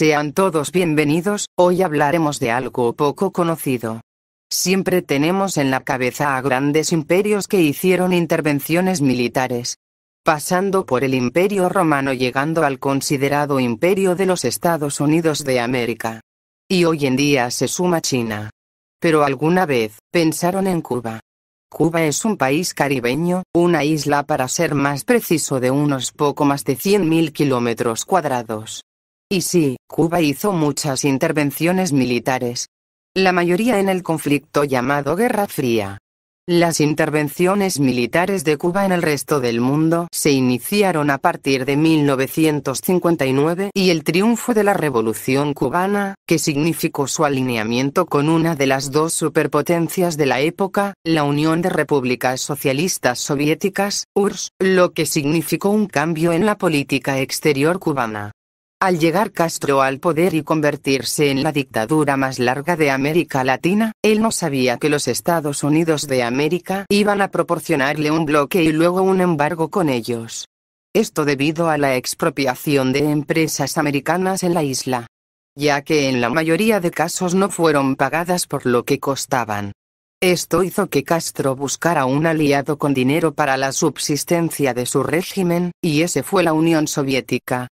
Sean todos bienvenidos, hoy hablaremos de algo poco conocido. Siempre tenemos en la cabeza a grandes imperios que hicieron intervenciones militares. Pasando por el Imperio Romano llegando al considerado Imperio de los Estados Unidos de América. Y hoy en día se suma China. Pero alguna vez, pensaron en Cuba. Cuba es un país caribeño, una isla para ser más preciso de unos poco más de 100.000 kilómetros cuadrados. Y sí, Cuba hizo muchas intervenciones militares. La mayoría en el conflicto llamado Guerra Fría. Las intervenciones militares de Cuba en el resto del mundo se iniciaron a partir de 1959 y el triunfo de la Revolución cubana, que significó su alineamiento con una de las dos superpotencias de la época, la Unión de Repúblicas Socialistas Soviéticas, URSS, lo que significó un cambio en la política exterior cubana. Al llegar Castro al poder y convertirse en la dictadura más larga de América Latina, él no sabía que los Estados Unidos de América iban a proporcionarle un bloque y luego un embargo con ellos. Esto debido a la expropiación de empresas americanas en la isla, ya que en la mayoría de casos no fueron pagadas por lo que costaban. Esto hizo que Castro buscara un aliado con dinero para la subsistencia de su régimen, y ese fue la Unión Soviética.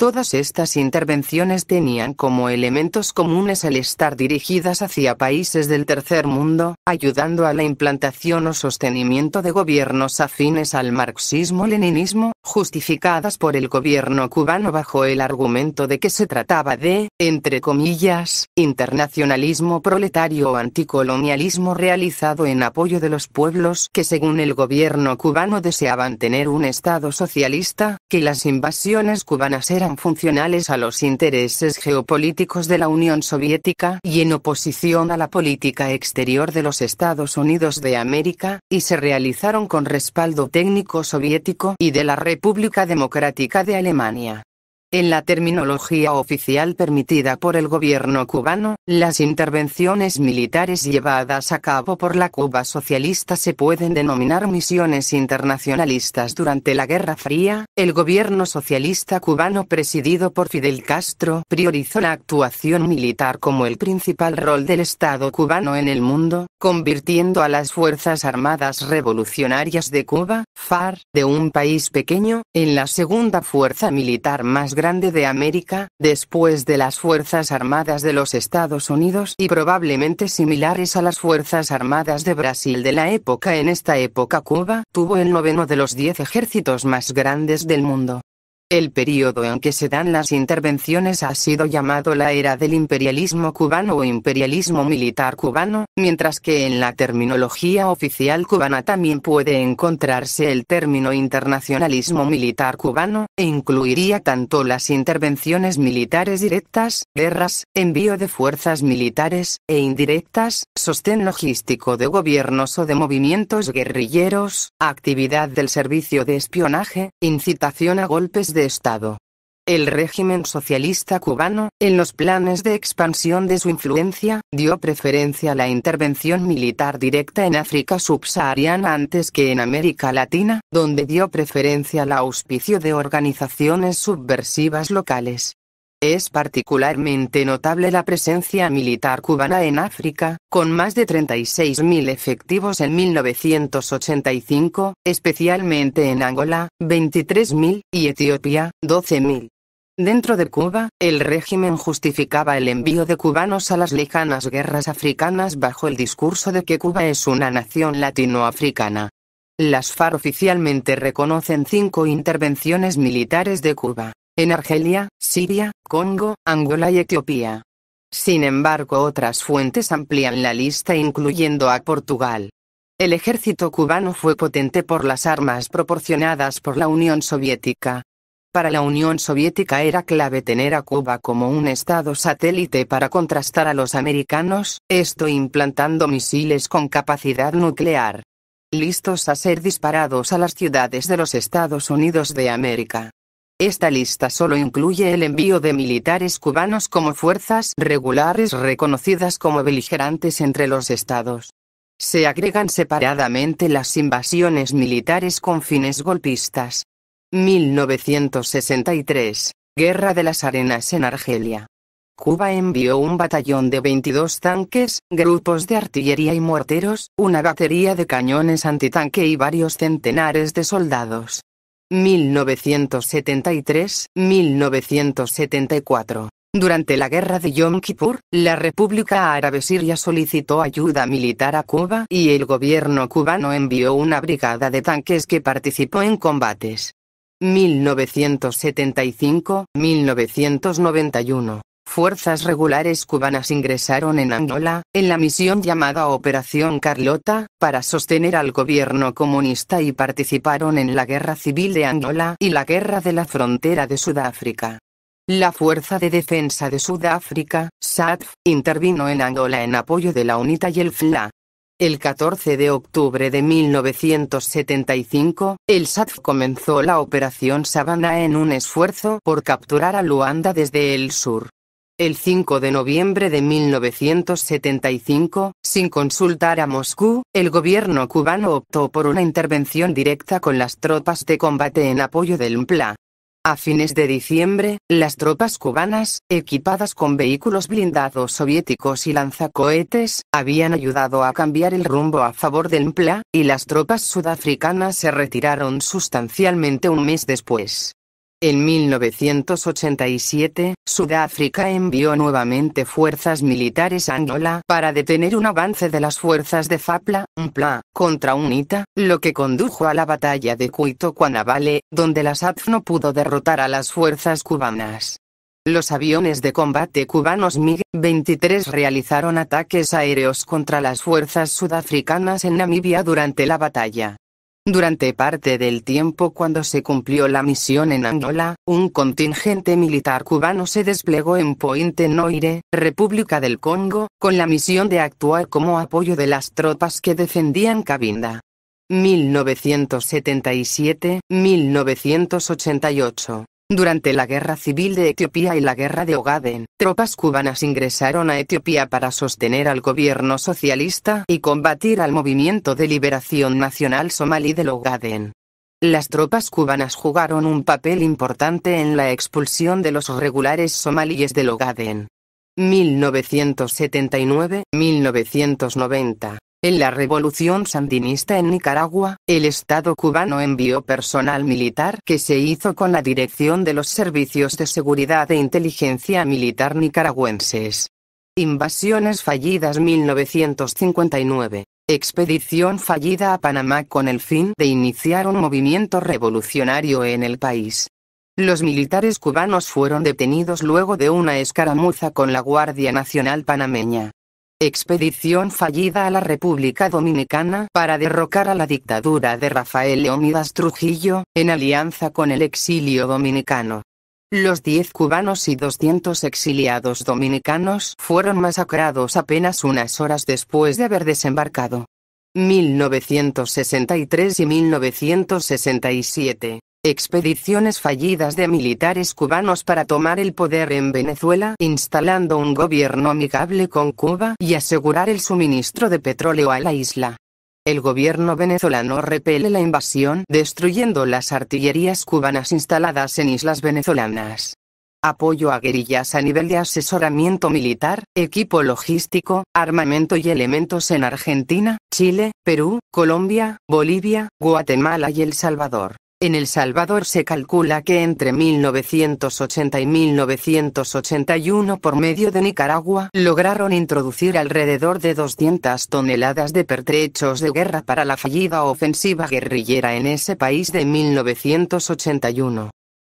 Todas estas intervenciones tenían como elementos comunes el estar dirigidas hacia países del tercer mundo, ayudando a la implantación o sostenimiento de gobiernos afines al marxismo-leninismo, justificadas por el gobierno cubano bajo el argumento de que se trataba de, entre comillas, internacionalismo proletario o anticolonialismo realizado en apoyo de los pueblos que según el gobierno cubano deseaban tener un Estado socialista, que las invasiones cubanas eran funcionales a los intereses geopolíticos de la Unión Soviética y en oposición a la política exterior de los Estados Unidos de América, y se realizaron con respaldo técnico soviético y de la República Democrática de Alemania. En la terminología oficial permitida por el gobierno cubano, las intervenciones militares llevadas a cabo por la Cuba socialista se pueden denominar misiones internacionalistas durante la Guerra Fría. El gobierno socialista cubano presidido por Fidel Castro priorizó la actuación militar como el principal rol del Estado cubano en el mundo, convirtiendo a las Fuerzas Armadas Revolucionarias de Cuba, FAR, de un país pequeño, en la segunda fuerza militar más grande de América, después de las Fuerzas Armadas de los Estados Unidos y probablemente similares a las Fuerzas Armadas de Brasil de la época. En esta época Cuba tuvo el noveno de los diez ejércitos más grandes del mundo. El periodo en que se dan las intervenciones ha sido llamado la era del imperialismo cubano o imperialismo militar cubano, mientras que en la terminología oficial cubana también puede encontrarse el término internacionalismo militar cubano, e incluiría tanto las intervenciones militares directas, guerras, envío de fuerzas militares, e indirectas, sostén logístico de gobiernos o de movimientos guerrilleros, actividad del servicio de espionaje, incitación a golpes de Estado. El régimen socialista cubano, en los planes de expansión de su influencia, dio preferencia a la intervención militar directa en África subsahariana antes que en América Latina, donde dio preferencia al auspicio de organizaciones subversivas locales. Es particularmente notable la presencia militar cubana en África, con más de 36.000 efectivos en 1985, especialmente en Angola, 23.000, y Etiopía, 12.000. Dentro de Cuba, el régimen justificaba el envío de cubanos a las lejanas guerras africanas bajo el discurso de que Cuba es una nación latinoafricana. Las far oficialmente reconocen cinco intervenciones militares de Cuba en Argelia, Siria, Congo, Angola y Etiopía. Sin embargo otras fuentes amplían la lista incluyendo a Portugal. El ejército cubano fue potente por las armas proporcionadas por la Unión Soviética. Para la Unión Soviética era clave tener a Cuba como un estado satélite para contrastar a los americanos, esto implantando misiles con capacidad nuclear. Listos a ser disparados a las ciudades de los Estados Unidos de América. Esta lista solo incluye el envío de militares cubanos como fuerzas regulares reconocidas como beligerantes entre los estados. Se agregan separadamente las invasiones militares con fines golpistas. 1963, Guerra de las Arenas en Argelia. Cuba envió un batallón de 22 tanques, grupos de artillería y morteros, una batería de cañones antitanque y varios centenares de soldados. 1973-1974. Durante la guerra de Yom Kippur, la República Árabe Siria solicitó ayuda militar a Cuba y el gobierno cubano envió una brigada de tanques que participó en combates. 1975-1991 fuerzas regulares cubanas ingresaron en Angola, en la misión llamada Operación Carlota, para sostener al gobierno comunista y participaron en la Guerra Civil de Angola y la Guerra de la Frontera de Sudáfrica. La Fuerza de Defensa de Sudáfrica, SATF, intervino en Angola en apoyo de la UNITA y el FLA. El 14 de octubre de 1975, el SADF comenzó la Operación Sabana en un esfuerzo por capturar a Luanda desde el sur el 5 de noviembre de 1975, sin consultar a Moscú, el gobierno cubano optó por una intervención directa con las tropas de combate en apoyo del MPLA. A fines de diciembre, las tropas cubanas, equipadas con vehículos blindados soviéticos y lanzacohetes, habían ayudado a cambiar el rumbo a favor del MPLA, y las tropas sudafricanas se retiraron sustancialmente un mes después. En 1987, Sudáfrica envió nuevamente fuerzas militares a Angola para detener un avance de las fuerzas de FAPLA, contra UNITA, lo que condujo a la batalla de Cuito cuanavale donde la SAF no pudo derrotar a las fuerzas cubanas. Los aviones de combate cubanos MiG-23 realizaron ataques aéreos contra las fuerzas sudafricanas en Namibia durante la batalla. Durante parte del tiempo cuando se cumplió la misión en Angola, un contingente militar cubano se desplegó en Pointe Noire, República del Congo, con la misión de actuar como apoyo de las tropas que defendían Cabinda. 1977-1988 durante la Guerra Civil de Etiopía y la Guerra de Ogaden, tropas cubanas ingresaron a Etiopía para sostener al gobierno socialista y combatir al movimiento de liberación nacional somalí del Ogaden. Las tropas cubanas jugaron un papel importante en la expulsión de los regulares somalíes del Ogaden. 1979-1990 en la revolución sandinista en Nicaragua, el Estado cubano envió personal militar que se hizo con la dirección de los servicios de seguridad e inteligencia militar nicaragüenses. Invasiones fallidas 1959. Expedición fallida a Panamá con el fin de iniciar un movimiento revolucionario en el país. Los militares cubanos fueron detenidos luego de una escaramuza con la Guardia Nacional panameña. Expedición fallida a la República Dominicana para derrocar a la dictadura de Rafael Leónidas Trujillo, en alianza con el exilio dominicano. Los 10 cubanos y 200 exiliados dominicanos fueron masacrados apenas unas horas después de haber desembarcado. 1963 y 1967 expediciones fallidas de militares cubanos para tomar el poder en Venezuela, instalando un gobierno amigable con Cuba y asegurar el suministro de petróleo a la isla. El gobierno venezolano repele la invasión destruyendo las artillerías cubanas instaladas en islas venezolanas. Apoyo a guerrillas a nivel de asesoramiento militar, equipo logístico, armamento y elementos en Argentina, Chile, Perú, Colombia, Bolivia, Guatemala y El Salvador. En El Salvador se calcula que entre 1980 y 1981 por medio de Nicaragua lograron introducir alrededor de 200 toneladas de pertrechos de guerra para la fallida ofensiva guerrillera en ese país de 1981.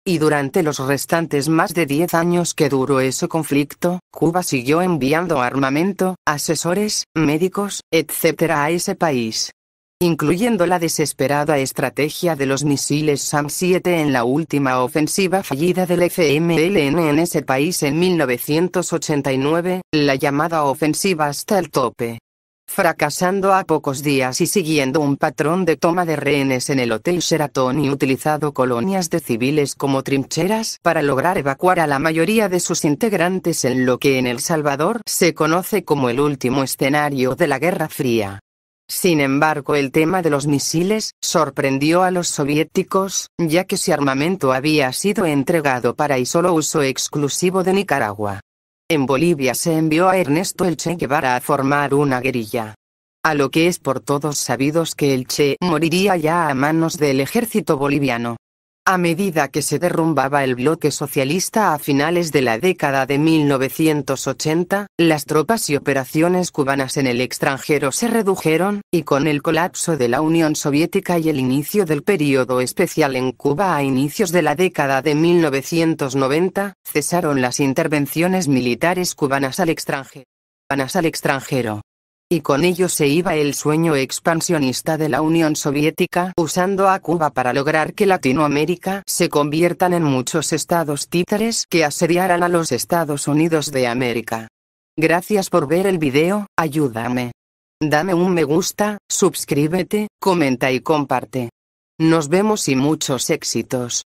Y durante los restantes más de 10 años que duró ese conflicto, Cuba siguió enviando armamento, asesores, médicos, etc. a ese país incluyendo la desesperada estrategia de los misiles SAM-7 en la última ofensiva fallida del FMLN en ese país en 1989, la llamada ofensiva hasta el tope. Fracasando a pocos días y siguiendo un patrón de toma de rehenes en el Hotel Sheraton y utilizado colonias de civiles como trincheras para lograr evacuar a la mayoría de sus integrantes en lo que en El Salvador se conoce como el último escenario de la Guerra Fría. Sin embargo el tema de los misiles, sorprendió a los soviéticos, ya que su armamento había sido entregado para y solo uso exclusivo de Nicaragua. En Bolivia se envió a Ernesto El Che Guevara a formar una guerrilla. A lo que es por todos sabidos que El Che moriría ya a manos del ejército boliviano. A medida que se derrumbaba el bloque socialista a finales de la década de 1980, las tropas y operaciones cubanas en el extranjero se redujeron, y con el colapso de la Unión Soviética y el inicio del período especial en Cuba a inicios de la década de 1990, cesaron las intervenciones militares cubanas al extranjero. Cubanas al extranjero y con ello se iba el sueño expansionista de la Unión Soviética usando a Cuba para lograr que Latinoamérica se conviertan en muchos estados títeres que asediaran a los Estados Unidos de América. Gracias por ver el video, ayúdame. Dame un me gusta, suscríbete, comenta y comparte. Nos vemos y muchos éxitos.